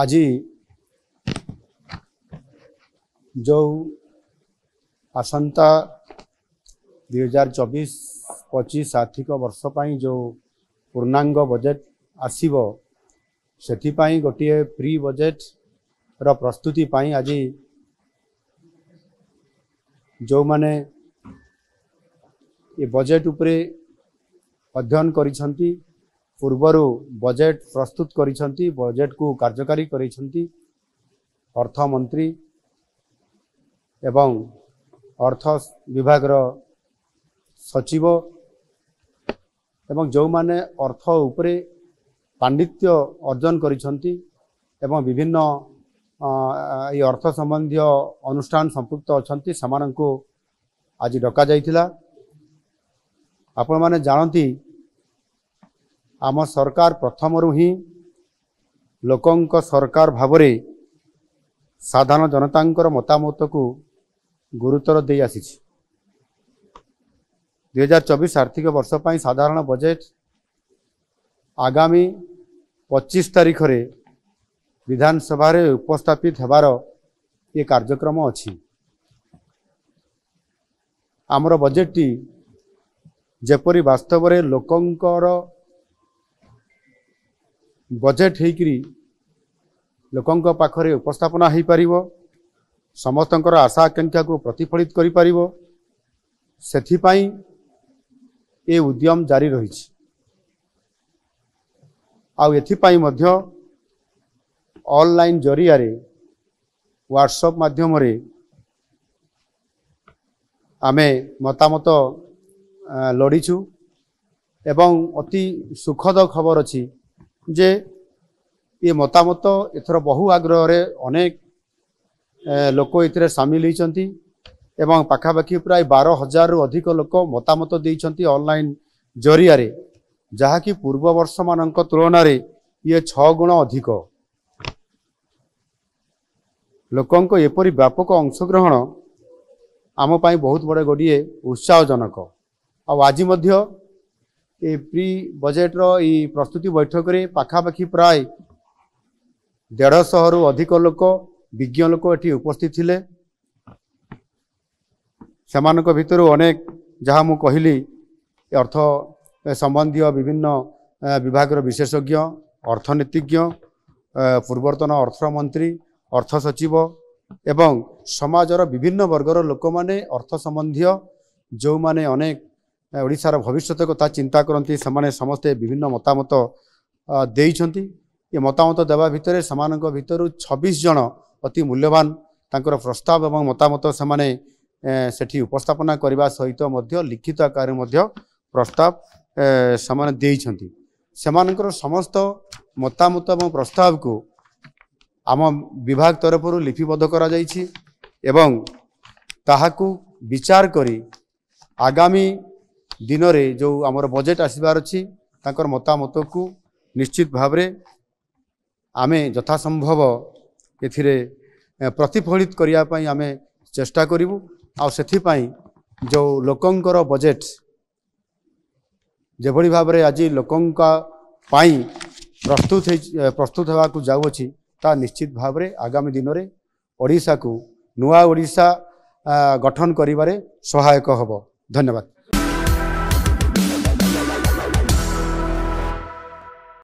आज जो आसंता दुहजार चबीस पचीस आर्थिक वर्ष पाई जो पूर्णांग बजेट आसब से गोटे प्री बजेट प्रस्तुति पाई आज जो मैंने बजेट उपरे अध्ययन करी ପୂର୍ବରୁ ବଜେଟ୍ ପ୍ରସ୍ତୁତ କରିଛନ୍ତି ବଜେଟ୍କୁ କାର୍ଯ୍ୟକାରୀ କରିଛନ୍ତି ଅର୍ଥମନ୍ତ୍ରୀ ଏବଂ ଅର୍ଥ ବିଭାଗର ସଚିବ ଏବଂ ଯେଉଁମାନେ ଅର୍ଥ ଉପରେ ପାଣ୍ଡିତ୍ୟ ଅର୍ଜନ କରିଛନ୍ତି ଏବଂ ବିଭିନ୍ନ ଏଇ ଅର୍ଥ ସମ୍ବନ୍ଧୀୟ ଅନୁଷ୍ଠାନ ସମ୍ପୃକ୍ତ ଅଛନ୍ତି ସେମାନଙ୍କୁ ଆଜି ଡକାଯାଇଥିଲା ଆପଣମାନେ ଜାଣନ୍ତି ଆମ ସରକାର ପ୍ରଥମରୁ ହିଁ ଲୋକଙ୍କ ସରକାର ଭାବରେ ସାଧାରଣ ଜନତାଙ୍କର ମତାମତକୁ ଗୁରୁତର ଦେଇ ଆସିଛି ଦୁଇ ହଜାର ଚବିଶ ଆର୍ଥିକ ବର୍ଷ ପାଇଁ ସାଧାରଣ ବଜେଟ୍ ଆଗାମୀ ପଚିଶ ତାରିଖରେ ବିଧାନସଭାରେ ଉପସ୍ଥାପିତ ହେବାର ଏ କାର୍ଯ୍ୟକ୍ରମ ଅଛି ଆମର ବଜେଟ୍ଟି ଯେପରି ବାସ୍ତବରେ ଲୋକଙ୍କର ବଜେଟ୍ ହେଇକିରି ଲୋକଙ୍କ ପାଖରେ ଉପସ୍ଥାପନା ହୋଇପାରିବ ସମସ୍ତଙ୍କର ଆଶା ଆକାଂକ୍ଷାକୁ ପ୍ରତିଫଳିତ କରିପାରିବ ସେଥିପାଇଁ ଏ ଉଦ୍ୟମ ଜାରି ରହିଛି ଆଉ ଏଥିପାଇଁ ମଧ୍ୟ ଅନଲାଇନ୍ ଜରିଆରେ ହ୍ୱାଟ୍ସଅପ୍ ମାଧ୍ୟମରେ ଆମେ ମତାମତ ଲଢ଼ିଛୁ ଏବଂ ଅତି ସୁଖଦ ଖବର ଅଛି ଯେ ଏ ମତାମତ ଏଥର ବହୁ ଆଗ୍ରହରେ ଅନେକ ଲୋକ ଏଥିରେ ସାମିଲ ହୋଇଛନ୍ତି ଏବଂ ପାଖାପାଖି ପ୍ରାୟ ବାର ହଜାରରୁ ଅଧିକ ଲୋକ ମତାମତ ଦେଇଛନ୍ତି ଅନଲାଇନ୍ ଜରିଆରେ ଯାହାକି ପୂର୍ବ ବର୍ଷମାନଙ୍କ ତୁଳନାରେ ଇଏ ଛଅ ଗୁଣ ଅଧିକ ଲୋକଙ୍କ ଏପରି ବ୍ୟାପକ ଅଂଶଗ୍ରହଣ ଆମ ପାଇଁ ବହୁତ ବଡ଼ ଗୋଟିଏ ଉତ୍ସାହଜନକ ଆଉ ଆଜି ମଧ୍ୟ ଏ ପ୍ରି ବଜେଟ୍ର ଏଇ ପ୍ରସ୍ତୁତି ବୈଠକରେ ପାଖାପାଖି ପ୍ରାୟ ଦେଢ଼ଶହରୁ ଅଧିକ ଲୋକ ବିଜ୍ଞ ଲୋକ ଏଠି ଉପସ୍ଥିତ ଥିଲେ ସେମାନଙ୍କ ଭିତରୁ ଅନେକ ଯାହା ମୁଁ କହିଲି ଅର୍ଥ ସମ୍ବନ୍ଧୀୟ ବିଭିନ୍ନ ବିଭାଗର ବିଶେଷଜ୍ଞ ଅର୍ଥନୀତିଜ୍ଞ ପୂର୍ବତନ ଅର୍ଥମନ୍ତ୍ରୀ ଅର୍ଥ ସଚିବ ଏବଂ ସମାଜର ବିଭିନ୍ନ ବର୍ଗର ଲୋକମାନେ ଅର୍ଥ ସମ୍ବନ୍ଧୀୟ ଯେଉଁମାନେ ଅନେକ ଓଡ଼ିଶାର ଭବିଷ୍ୟତ କଥା ଚିନ୍ତା କରନ୍ତି ସେମାନେ ସମସ୍ତେ ବିଭିନ୍ନ ମତାମତ ଦେଇଛନ୍ତି ଏ ମତାମତ ଦେବା ଭିତରେ ସେମାନଙ୍କ ଭିତରୁ ଛବିଶ ଜଣ ଅତି ମୂଲ୍ୟବାନ ତାଙ୍କର ପ୍ରସ୍ତାବ ଏବଂ ମତାମତ ସେମାନେ ସେଠି ଉପସ୍ଥାପନା କରିବା ସହିତ ମଧ୍ୟ ଲିଖିତ ଆକାରରେ ମଧ୍ୟ ପ୍ରସ୍ତାବ ସେମାନେ ଦେଇଛନ୍ତି ସେମାନଙ୍କର ସମସ୍ତ ମତାମତ ଏବଂ ପ୍ରସ୍ତାବକୁ ଆମ ବିଭାଗ ତରଫରୁ ଲିପିବଦ୍ଧ କରାଯାଇଛି ଏବଂ ତାହାକୁ ବିଚାର କରି ଆଗାମୀ ଦିନରେ ଯେଉଁ ଆମର ବଜେଟ୍ ଆସିବାର ଅଛି ତାଙ୍କର ମତାମତକୁ ନିଶ୍ଚିତ ଭାବରେ ଆମେ ଯଥାସମ୍ଭବ ଏଥିରେ ପ୍ରତିଫଳିତ କରିବା ପାଇଁ ଆମେ ଚେଷ୍ଟା କରିବୁ ଆଉ ସେଥିପାଇଁ ଯେଉଁ ଲୋକଙ୍କର ବଜେଟ୍ ଯେଭଳି ଭାବରେ ଆଜି ଲୋକଙ୍କ ପାଇଁ ପ୍ରସ୍ତୁତ ହେଇ ପ୍ରସ୍ତୁତ ହେବାକୁ ଯାଉଅଛି ତାହା ନିଶ୍ଚିତ ଭାବରେ ଆଗାମୀ ଦିନରେ ଓଡ଼ିଶାକୁ ନୂଆ ଓଡ଼ିଶା ଗଠନ କରିବାରେ ସହାୟକ ହେବ ଧନ୍ୟବାଦ